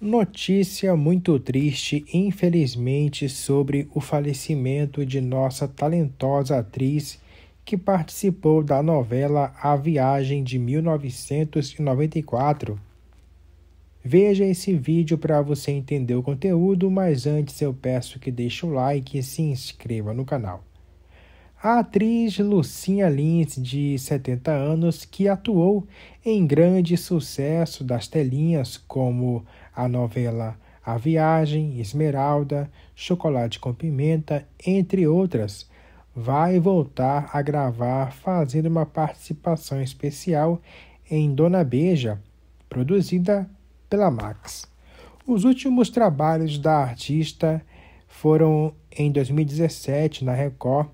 Notícia muito triste, infelizmente, sobre o falecimento de nossa talentosa atriz que participou da novela A Viagem de 1994. Veja esse vídeo para você entender o conteúdo, mas antes eu peço que deixe o like e se inscreva no canal a atriz Lucinha Lins, de 70 anos, que atuou em grande sucesso das telinhas como a novela A Viagem, Esmeralda, Chocolate com Pimenta, entre outras, vai voltar a gravar fazendo uma participação especial em Dona Beija, produzida pela Max. Os últimos trabalhos da artista foram em 2017 na Record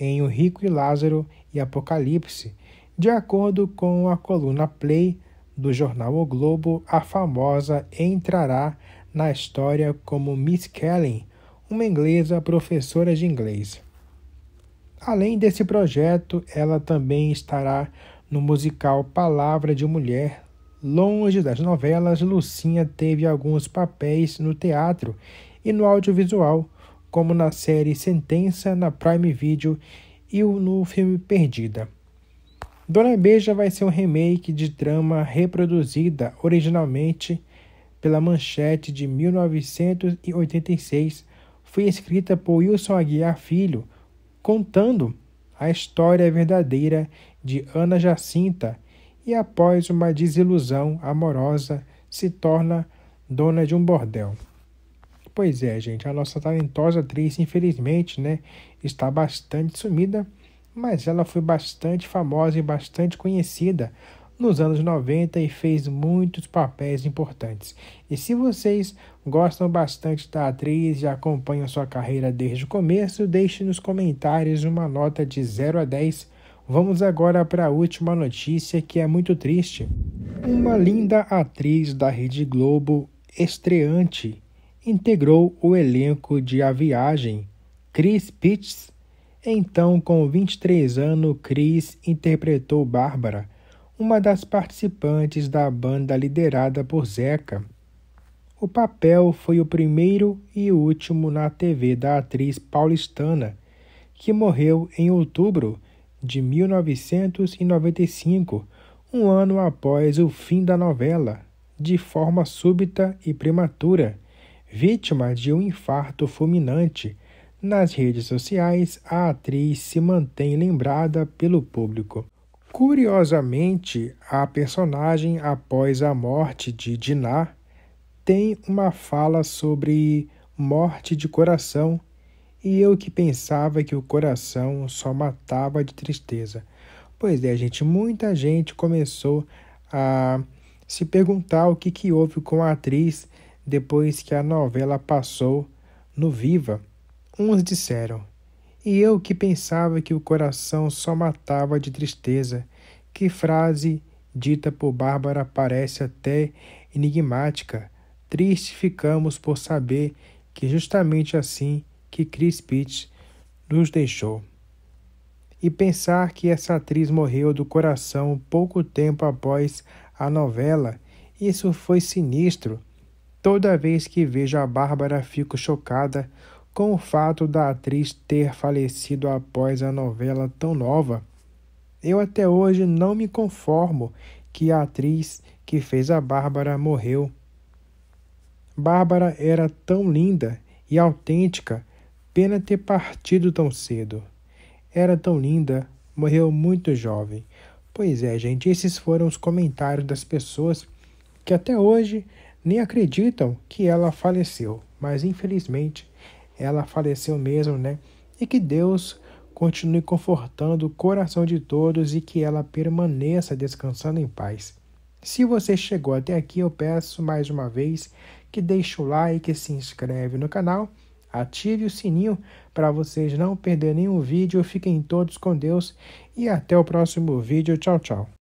em O Rico e Lázaro e Apocalipse, de acordo com a coluna Play do jornal O Globo, a famosa entrará na história como Miss Kelly, uma inglesa professora de inglês. Além desse projeto, ela também estará no musical Palavra de Mulher. Longe das novelas, Lucinha teve alguns papéis no teatro e no audiovisual, como na série Sentença na Prime Video e no filme Perdida. Dona Beija vai ser um remake de trama reproduzida originalmente pela Manchete de 1986. Foi escrita por Wilson Aguiar Filho, contando a história verdadeira de Ana Jacinta e, após uma desilusão amorosa, se torna dona de um bordel. Pois é, gente, a nossa talentosa atriz, infelizmente, né, está bastante sumida, mas ela foi bastante famosa e bastante conhecida nos anos 90 e fez muitos papéis importantes. E se vocês gostam bastante da atriz e acompanham sua carreira desde o começo, deixe nos comentários uma nota de 0 a 10. Vamos agora para a última notícia que é muito triste. Uma linda atriz da Rede Globo estreante integrou o elenco de A Viagem. Chris Pitts, então com 23 anos, Chris interpretou Bárbara, uma das participantes da banda liderada por Zeca. O papel foi o primeiro e último na TV da atriz paulistana, que morreu em outubro de 1995, um ano após o fim da novela, de forma súbita e prematura. Vítima de um infarto fulminante, nas redes sociais a atriz se mantém lembrada pelo público. Curiosamente, a personagem, após a morte de Dinah tem uma fala sobre morte de coração e eu que pensava que o coração só matava de tristeza. Pois é, gente, muita gente começou a se perguntar o que, que houve com a atriz depois que a novela passou no Viva, uns disseram: E eu que pensava que o coração só matava de tristeza. Que frase dita por Bárbara parece até enigmática. Triste ficamos por saber que justamente assim que Chris Pitt nos deixou. E pensar que essa atriz morreu do coração pouco tempo após a novela, isso foi sinistro. Toda vez que vejo a Bárbara, fico chocada com o fato da atriz ter falecido após a novela tão nova. Eu até hoje não me conformo que a atriz que fez a Bárbara morreu. Bárbara era tão linda e autêntica, pena ter partido tão cedo. Era tão linda, morreu muito jovem. Pois é, gente, esses foram os comentários das pessoas que até hoje nem acreditam que ela faleceu, mas infelizmente ela faleceu mesmo, né? E que Deus continue confortando o coração de todos e que ela permaneça descansando em paz. Se você chegou até aqui, eu peço mais uma vez que deixe o like, se inscreve no canal, ative o sininho para vocês não perderem nenhum vídeo. Fiquem todos com Deus e até o próximo vídeo. Tchau, tchau.